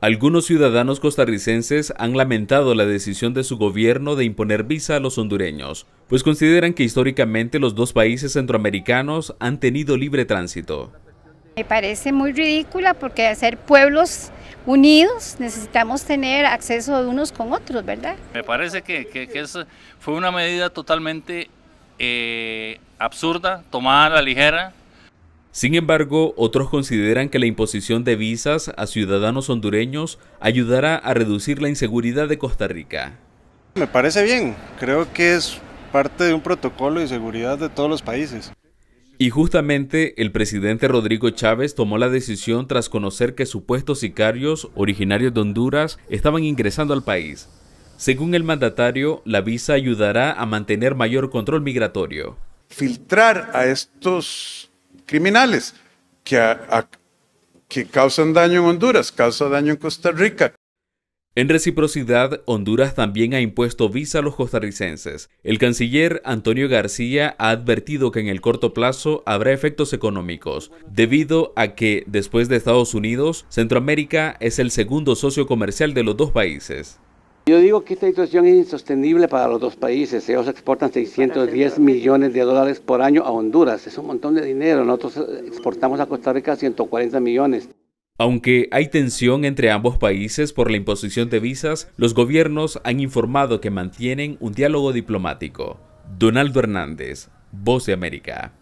Algunos ciudadanos costarricenses han lamentado la decisión de su gobierno de imponer visa a los hondureños, pues consideran que históricamente los dos países centroamericanos han tenido libre tránsito. Me parece muy ridícula porque hacer pueblos unidos necesitamos tener acceso de unos con otros, ¿verdad? Me parece que, que, fue una medida totalmente eh, absurda, tomada a la ligera, sin embargo, otros consideran que la imposición de visas a ciudadanos hondureños ayudará a reducir la inseguridad de Costa Rica. Me parece bien, creo que es parte de un protocolo de seguridad de todos los países. Y justamente el presidente Rodrigo Chávez tomó la decisión tras conocer que supuestos sicarios originarios de Honduras estaban ingresando al país. Según el mandatario, la visa ayudará a mantener mayor control migratorio. Filtrar a estos criminales que, que causan daño en Honduras, causan daño en Costa Rica. En reciprocidad, Honduras también ha impuesto visa a los costarricenses. El canciller Antonio García ha advertido que en el corto plazo habrá efectos económicos, debido a que, después de Estados Unidos, Centroamérica es el segundo socio comercial de los dos países. Yo digo que esta situación es insostenible para los dos países. Ellos ¿eh? exportan 610 millones de dólares por año a Honduras. Es un montón de dinero. Nosotros eh, exportamos a Costa Rica 140 millones. Aunque hay tensión entre ambos países por la imposición de visas, los gobiernos han informado que mantienen un diálogo diplomático. Donaldo Hernández, Voz de América.